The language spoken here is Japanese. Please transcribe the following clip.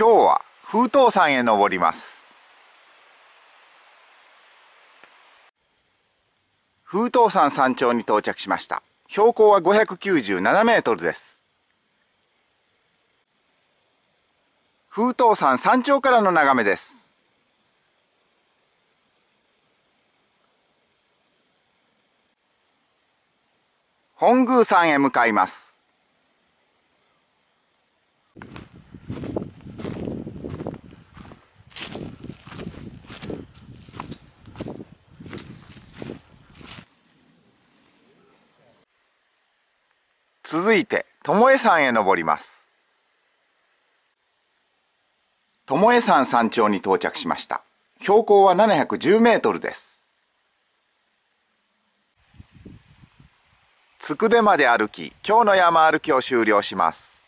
今日は風頭山へ登ります風頭山山頂に到着しました標高は597メートルです風頭山山頂からの眺めです本宮山へ向かいます続いて巴山へ登ります巴山山頂に到着しました標高は710メートルですつくでまで歩き今日の山歩きを終了します